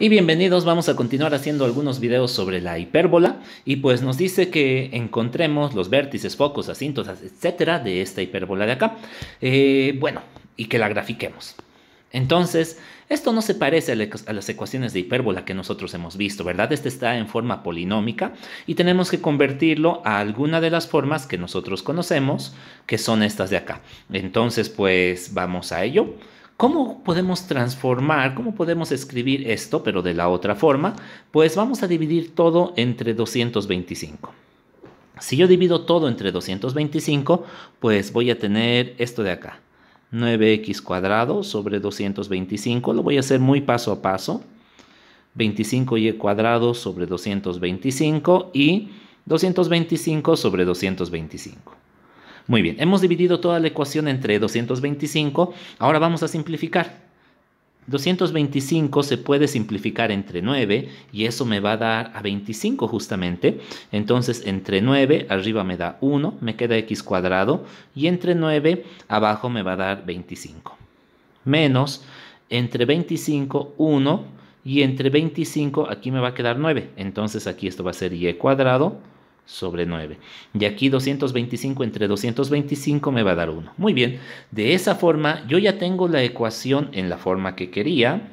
Y bienvenidos, vamos a continuar haciendo algunos videos sobre la hipérbola y pues nos dice que encontremos los vértices, focos, asíntotas, etcétera de esta hipérbola de acá. Eh, bueno, y que la grafiquemos. Entonces, esto no se parece a las ecuaciones de hipérbola que nosotros hemos visto, ¿verdad? Este está en forma polinómica y tenemos que convertirlo a alguna de las formas que nosotros conocemos, que son estas de acá. Entonces, pues vamos a ello. ¿Cómo podemos transformar, cómo podemos escribir esto, pero de la otra forma? Pues vamos a dividir todo entre 225. Si yo divido todo entre 225, pues voy a tener esto de acá. 9x cuadrado sobre 225. Lo voy a hacer muy paso a paso. 25y e cuadrado sobre 225 y 225 sobre 225. Muy bien, hemos dividido toda la ecuación entre 225. Ahora vamos a simplificar. 225 se puede simplificar entre 9 y eso me va a dar a 25 justamente. Entonces entre 9 arriba me da 1, me queda x cuadrado y entre 9 abajo me va a dar 25. Menos entre 25, 1 y entre 25 aquí me va a quedar 9. Entonces aquí esto va a ser y cuadrado sobre 9. Y aquí 225 entre 225 me va a dar 1. Muy bien, de esa forma yo ya tengo la ecuación en la forma que quería.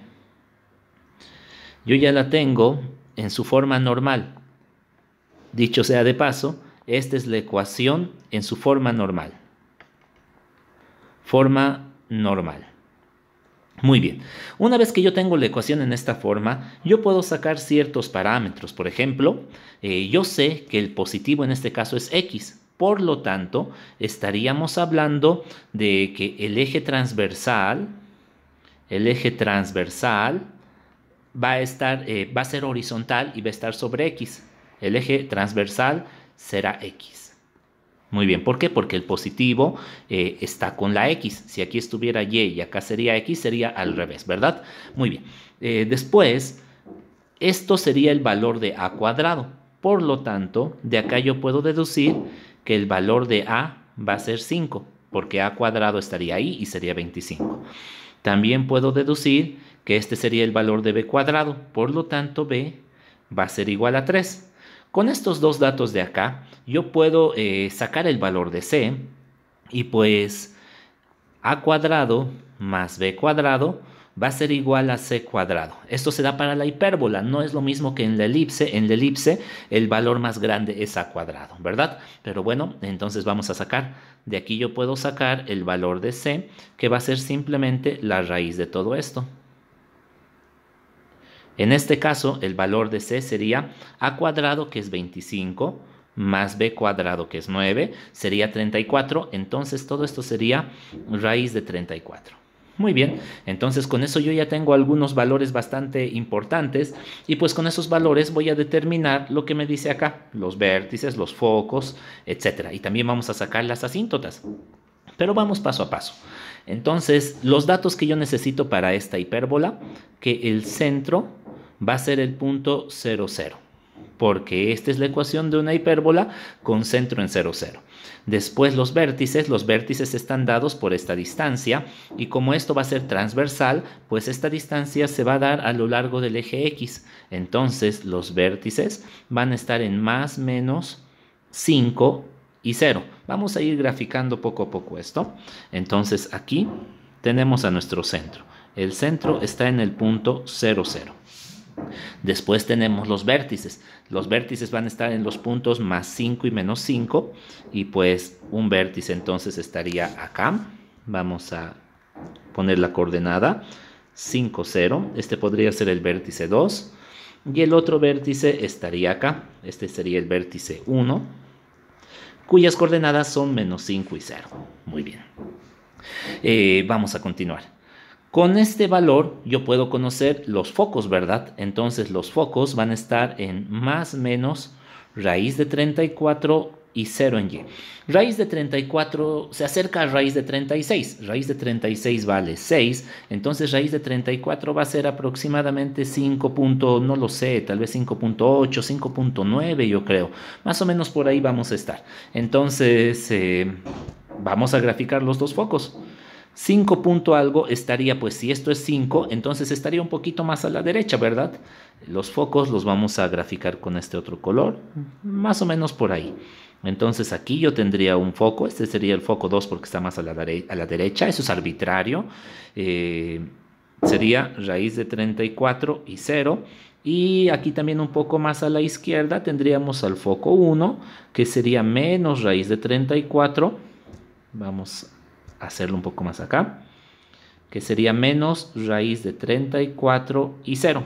Yo ya la tengo en su forma normal. Dicho sea de paso, esta es la ecuación en su forma normal. Forma normal. Muy bien, una vez que yo tengo la ecuación en esta forma, yo puedo sacar ciertos parámetros. Por ejemplo, eh, yo sé que el positivo en este caso es x. Por lo tanto, estaríamos hablando de que el eje transversal, el eje transversal va a estar, eh, va a ser horizontal y va a estar sobre x. El eje transversal será x. Muy bien, ¿por qué? Porque el positivo eh, está con la X. Si aquí estuviera Y y acá sería X, sería al revés, ¿verdad? Muy bien. Eh, después, esto sería el valor de A cuadrado. Por lo tanto, de acá yo puedo deducir que el valor de A va a ser 5, porque A cuadrado estaría ahí y sería 25. También puedo deducir que este sería el valor de B cuadrado. Por lo tanto, B va a ser igual a 3. Con estos dos datos de acá, yo puedo eh, sacar el valor de C y pues A cuadrado más B cuadrado va a ser igual a C cuadrado. Esto se da para la hipérbola, no es lo mismo que en la elipse. En la elipse el valor más grande es A cuadrado, ¿verdad? Pero bueno, entonces vamos a sacar, de aquí yo puedo sacar el valor de C, que va a ser simplemente la raíz de todo esto. En este caso, el valor de C sería A cuadrado, que es 25, más b cuadrado, que es 9, sería 34. Entonces todo esto sería raíz de 34. Muy bien, entonces con eso yo ya tengo algunos valores bastante importantes y pues con esos valores voy a determinar lo que me dice acá, los vértices, los focos, etc. Y también vamos a sacar las asíntotas, pero vamos paso a paso. Entonces, los datos que yo necesito para esta hipérbola, que el centro va a ser el punto 00 porque esta es la ecuación de una hipérbola con centro en 0, 0. Después los vértices, los vértices están dados por esta distancia y como esto va a ser transversal, pues esta distancia se va a dar a lo largo del eje X. Entonces los vértices van a estar en más menos 5 y 0. Vamos a ir graficando poco a poco esto. Entonces aquí tenemos a nuestro centro. El centro está en el punto 0, 0. Después tenemos los vértices. Los vértices van a estar en los puntos más 5 y menos 5. Y pues un vértice entonces estaría acá. Vamos a poner la coordenada 5, 0. Este podría ser el vértice 2. Y el otro vértice estaría acá. Este sería el vértice 1, cuyas coordenadas son menos 5 y 0. Muy bien. Eh, vamos a continuar. Con este valor yo puedo conocer los focos, ¿verdad? Entonces los focos van a estar en más menos raíz de 34 y 0 en y. Raíz de 34 se acerca a raíz de 36. Raíz de 36 vale 6. Entonces raíz de 34 va a ser aproximadamente 5. no lo sé, tal vez 5.8, 5.9 yo creo. Más o menos por ahí vamos a estar. Entonces eh, vamos a graficar los dos focos. 5 punto algo estaría, pues si esto es 5, entonces estaría un poquito más a la derecha, ¿verdad? Los focos los vamos a graficar con este otro color, más o menos por ahí. Entonces aquí yo tendría un foco, este sería el foco 2 porque está más a la, a la derecha, eso es arbitrario. Eh, sería raíz de 34 y 0. Y aquí también un poco más a la izquierda tendríamos al foco 1, que sería menos raíz de 34. Vamos hacerlo un poco más acá, que sería menos raíz de 34 y 0.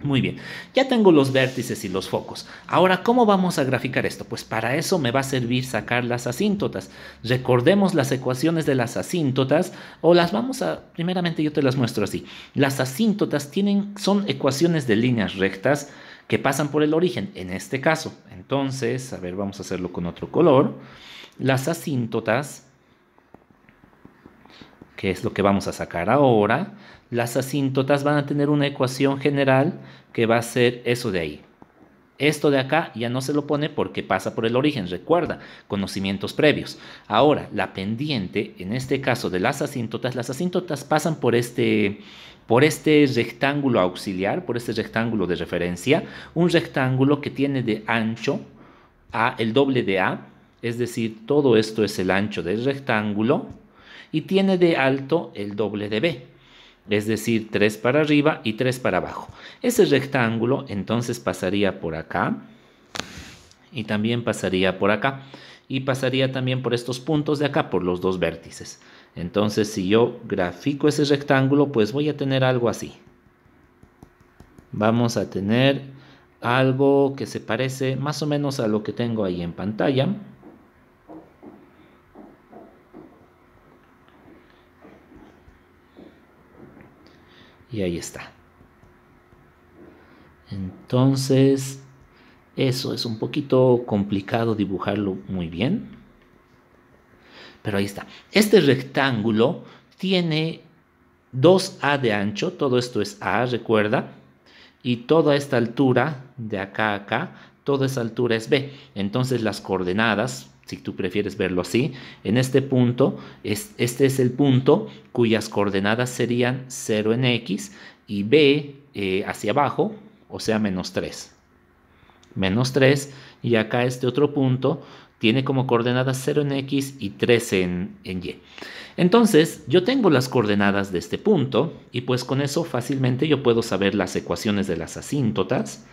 Muy bien, ya tengo los vértices y los focos. Ahora, ¿cómo vamos a graficar esto? Pues para eso me va a servir sacar las asíntotas. Recordemos las ecuaciones de las asíntotas o las vamos a, primeramente yo te las muestro así. Las asíntotas tienen, son ecuaciones de líneas rectas que pasan por el origen, en este caso. Entonces, a ver, vamos a hacerlo con otro color. Las asíntotas que es lo que vamos a sacar ahora, las asíntotas van a tener una ecuación general que va a ser eso de ahí. Esto de acá ya no se lo pone porque pasa por el origen, recuerda, conocimientos previos. Ahora, la pendiente, en este caso de las asíntotas, las asíntotas pasan por este, por este rectángulo auxiliar, por este rectángulo de referencia, un rectángulo que tiene de ancho a el doble de A, es decir, todo esto es el ancho del rectángulo, y tiene de alto el doble de B, es decir, 3 para arriba y 3 para abajo. Ese rectángulo entonces pasaría por acá y también pasaría por acá y pasaría también por estos puntos de acá, por los dos vértices. Entonces, si yo grafico ese rectángulo, pues voy a tener algo así. Vamos a tener algo que se parece más o menos a lo que tengo ahí en pantalla. Y ahí está. Entonces, eso es un poquito complicado dibujarlo muy bien. Pero ahí está. Este rectángulo tiene 2A de ancho, todo esto es A, recuerda. Y toda esta altura, de acá a acá, toda esa altura es B. Entonces las coordenadas si tú prefieres verlo así, en este punto, este es el punto cuyas coordenadas serían 0 en x y b eh, hacia abajo, o sea, menos 3. Menos 3, y acá este otro punto tiene como coordenadas 0 en x y 3 en, en y. Entonces, yo tengo las coordenadas de este punto, y pues con eso fácilmente yo puedo saber las ecuaciones de las asíntotas,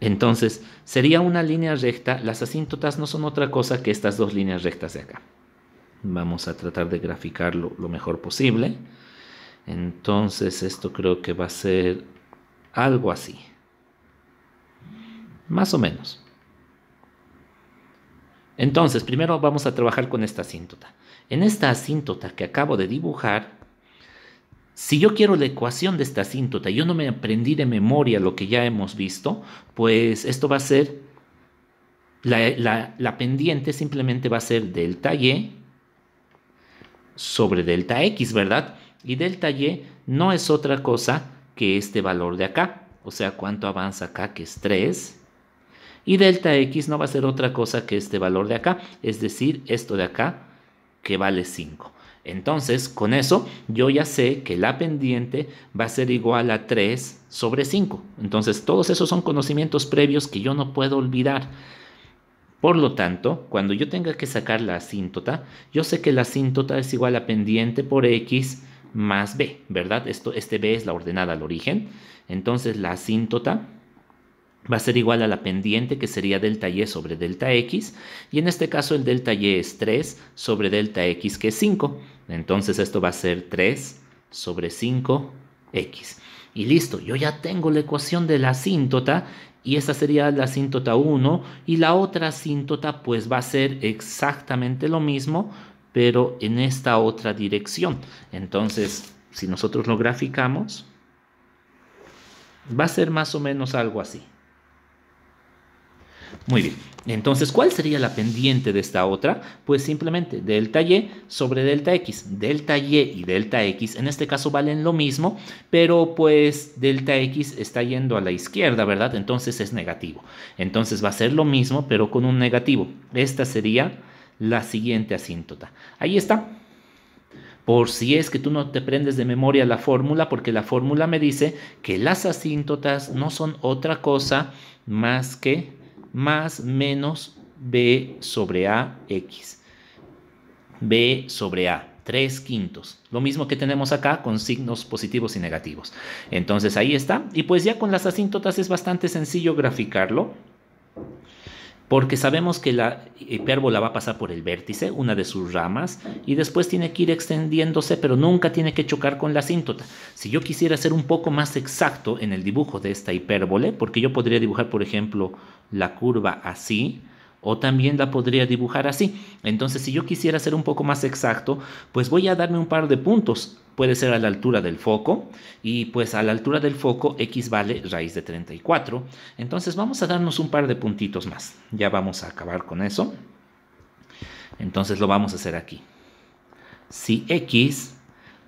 entonces, sería una línea recta, las asíntotas no son otra cosa que estas dos líneas rectas de acá. Vamos a tratar de graficarlo lo mejor posible. Entonces, esto creo que va a ser algo así. Más o menos. Entonces, primero vamos a trabajar con esta asíntota. En esta asíntota que acabo de dibujar, si yo quiero la ecuación de esta asíntota, yo no me aprendí de memoria lo que ya hemos visto, pues esto va a ser, la, la pendiente simplemente va a ser delta y sobre delta x, ¿verdad? Y delta y no es otra cosa que este valor de acá, o sea, cuánto avanza acá, que es 3. Y delta x no va a ser otra cosa que este valor de acá, es decir, esto de acá, que vale 5. Entonces, con eso yo ya sé que la pendiente va a ser igual a 3 sobre 5. Entonces, todos esos son conocimientos previos que yo no puedo olvidar. Por lo tanto, cuando yo tenga que sacar la asíntota, yo sé que la asíntota es igual a pendiente por x más b, ¿verdad? Esto, este b es la ordenada al origen. Entonces, la asíntota va a ser igual a la pendiente que sería delta y sobre delta x y en este caso el delta y es 3 sobre delta x que es 5 entonces esto va a ser 3 sobre 5x. Y listo, yo ya tengo la ecuación de la asíntota y esa sería la asíntota 1 y la otra asíntota pues va a ser exactamente lo mismo pero en esta otra dirección. Entonces, si nosotros lo graficamos, va a ser más o menos algo así. Muy bien. Entonces, ¿cuál sería la pendiente de esta otra? Pues simplemente delta Y sobre delta X. Delta Y y delta X en este caso valen lo mismo, pero pues delta X está yendo a la izquierda, ¿verdad? Entonces es negativo. Entonces va a ser lo mismo, pero con un negativo. Esta sería la siguiente asíntota. Ahí está por si es que tú no te prendes de memoria la fórmula, porque la fórmula me dice que las asíntotas no son otra cosa más que más menos B sobre AX. B sobre A, 3 quintos. Lo mismo que tenemos acá con signos positivos y negativos. Entonces ahí está. Y pues ya con las asíntotas es bastante sencillo graficarlo porque sabemos que la hipérbola va a pasar por el vértice, una de sus ramas, y después tiene que ir extendiéndose, pero nunca tiene que chocar con la asíntota. Si yo quisiera ser un poco más exacto en el dibujo de esta hipérbole, porque yo podría dibujar, por ejemplo, la curva así, o también la podría dibujar así. Entonces, si yo quisiera ser un poco más exacto, pues voy a darme un par de puntos. Puede ser a la altura del foco y pues a la altura del foco x vale raíz de 34. Entonces vamos a darnos un par de puntitos más. Ya vamos a acabar con eso. Entonces lo vamos a hacer aquí. Si x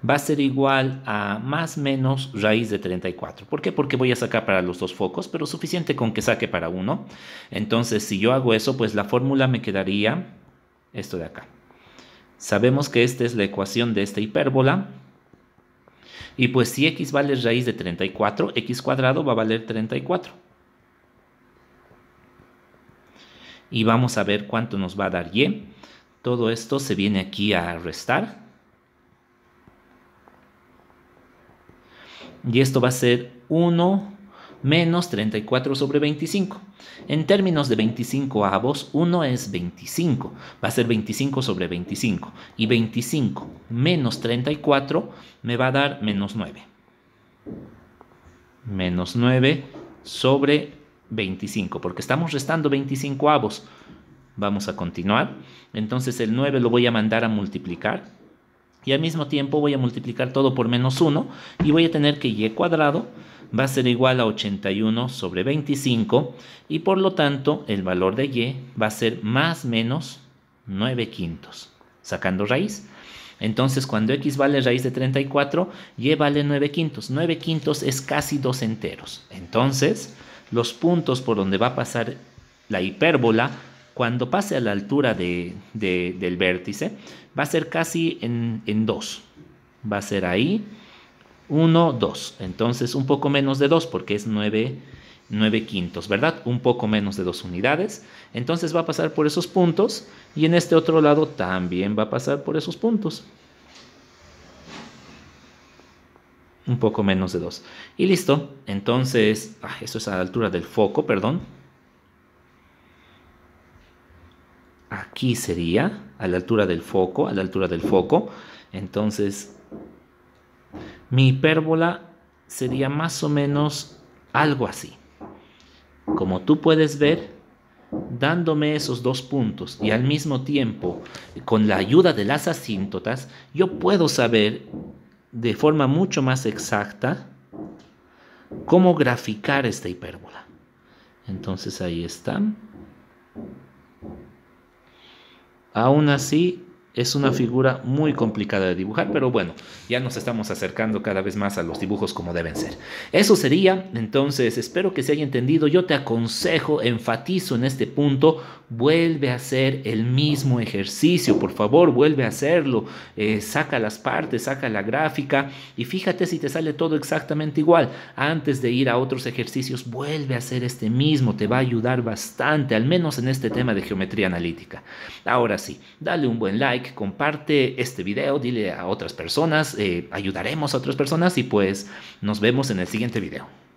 va a ser igual a más menos raíz de 34. ¿Por qué? Porque voy a sacar para los dos focos, pero suficiente con que saque para uno. Entonces, si yo hago eso, pues la fórmula me quedaría esto de acá. Sabemos que esta es la ecuación de esta hipérbola. Y pues si x vale raíz de 34, x cuadrado va a valer 34. Y vamos a ver cuánto nos va a dar y. Todo esto se viene aquí a restar y esto va a ser 1 menos 34 sobre 25. En términos de 25 avos, 1 es 25, va a ser 25 sobre 25. Y 25 menos 34 me va a dar menos 9. Menos 9 sobre 25, porque estamos restando 25 avos. Vamos a continuar. Entonces el 9 lo voy a mandar a multiplicar y al mismo tiempo voy a multiplicar todo por menos 1 y voy a tener que y cuadrado va a ser igual a 81 sobre 25 y por lo tanto el valor de y va a ser más menos 9 quintos, sacando raíz. Entonces cuando x vale raíz de 34, y vale 9 quintos. 9 quintos es casi 2 enteros. Entonces los puntos por donde va a pasar la hipérbola cuando pase a la altura del vértice, va a ser casi en, 2. Va a ser ahí 1, 2. Entonces un poco menos de 2 porque es 9, quintos, ¿verdad? Un poco menos de 2 unidades. Entonces va a pasar por esos puntos y en este otro lado también va a pasar por esos puntos. Un poco menos de 2. Y listo. Entonces, ah, eso es a la altura del foco, perdón. aquí sería, a la altura del foco, a la altura del foco. Entonces, mi hipérbola sería más o menos algo así. Como tú puedes ver, dándome esos dos puntos y al mismo tiempo, con la ayuda de las asíntotas, yo puedo saber de forma mucho más exacta cómo graficar esta hipérbola. Entonces ahí están. Aún así, es una figura muy complicada de dibujar, pero bueno, ya nos estamos acercando cada vez más a los dibujos como deben ser. Eso sería, entonces, espero que se haya entendido. Yo te aconsejo, enfatizo en este punto, vuelve a hacer el mismo ejercicio, por favor, vuelve a hacerlo. Eh, saca las partes, saca la gráfica y fíjate si te sale todo exactamente igual. Antes de ir a otros ejercicios, vuelve a hacer este mismo, te va a ayudar bastante, al menos en este tema de geometría analítica. Ahora sí, dale un buen like comparte este video, dile a otras personas, eh, ayudaremos a otras personas y pues nos vemos en el siguiente video.